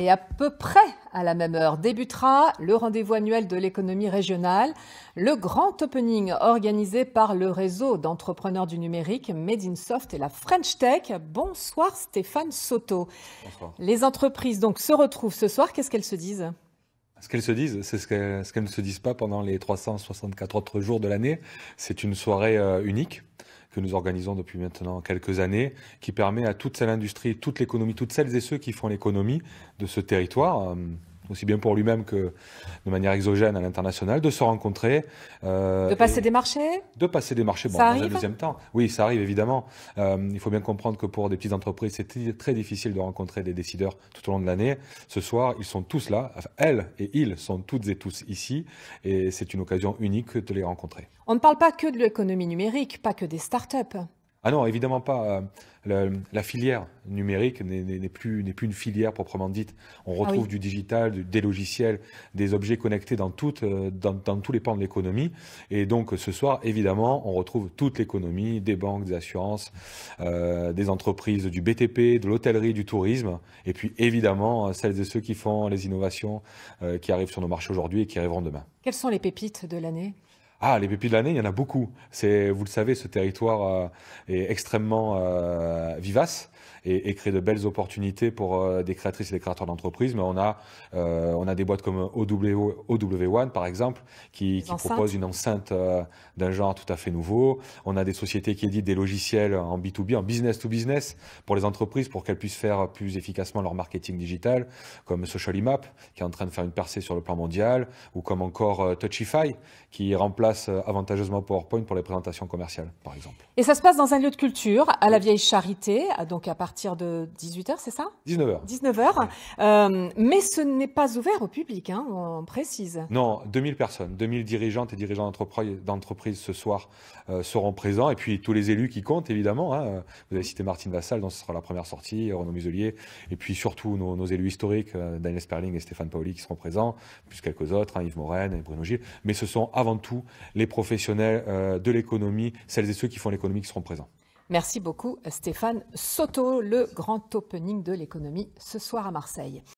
et à peu près à la même heure débutera le rendez-vous annuel de l'économie régionale, le grand opening organisé par le réseau d'entrepreneurs du numérique Made in Soft et la French Tech. Bonsoir Stéphane Soto. Les entreprises donc se retrouvent ce soir, qu'est-ce qu'elles se disent ce qu'elles se disent, c'est ce qu'elles ne se disent pas pendant les 364 autres jours de l'année. C'est une soirée euh, unique que nous organisons depuis maintenant quelques années, qui permet à toute cette industrie, toute l'économie, toutes celles et ceux qui font l'économie de ce territoire, euh, aussi bien pour lui-même que de manière exogène à l'international, de se rencontrer. Euh, de passer des marchés De passer des marchés, bon, dans un deuxième temps. Oui, ça arrive évidemment. Euh, il faut bien comprendre que pour des petites entreprises, c'est très difficile de rencontrer des décideurs tout au long de l'année. Ce soir, ils sont tous là, elles et ils sont toutes et tous ici, et c'est une occasion unique de les rencontrer. On ne parle pas que de l'économie numérique, pas que des startups. Ah non, évidemment pas. Euh, la, filière numérique n'est plus, plus, une filière proprement dite. On ah retrouve du digital, des logiciels, des objets connectés euh, dans, dans, tous les pans de l'économie. Et donc ce soir, évidemment, on retrouve toute l'économie, des banques, des assurances, euh, des entreprises du BTP, de l'hôtellerie, du tourisme. Et puis évidemment, celles et ceux qui font les innovations qui arrivent sur nos marchés aujourd'hui et qui arriveront demain. Quelles sont les pépites de l'année ah, les pépites de l'année, il y en a beaucoup. C'est, vous le savez, ce territoire euh, est extrêmement euh, vivace. Et, crée de belles opportunités pour euh, des créatrices et des créateurs d'entreprises. Mais on a, on a des boîtes comme OW, 1 par exemple, qui, qui proposent une enceinte d'un genre tout à fait nouveau. On a des sociétés qui éditent des logiciels en B2B, en business to business, pour les entreprises, pour qu'elles puissent faire plus efficacement leur marketing digital, comme Social Map, qui est en train de faire une percée sur le plan mondial, ou comme encore Touchify, qui remplace euh, avantageusement PowerPoint pour les présentations commerciales, par exemple. Et ça se passe dans un lieu de culture, à la Vieille Charité, donc à partir de 18h, c'est ça 19h. Euh, 19h. mais ce n'est pas ouvert au public, hein, on précise. Non, 2000 personnes, 2000 dirigeantes et dirigeants d'entreprise ce soir euh, seront présents. Et puis tous les élus qui comptent, évidemment. Hein. Vous avez cité Martine Vassal, dont ce sera la première sortie, Renaud Muselier. Et puis surtout nos, élus historiques, Daniel Sperling et Stéphane Paoli, qui seront présents, plus quelques autres, hein, Yves Morène et Bruno Gilles. Mais ce sont avant tout les professionnels euh, de l'économie, celles et ceux qui font l'économie qui seront présents. Merci beaucoup Stéphane Soto, le grand opening de l'économie ce soir à Marseille.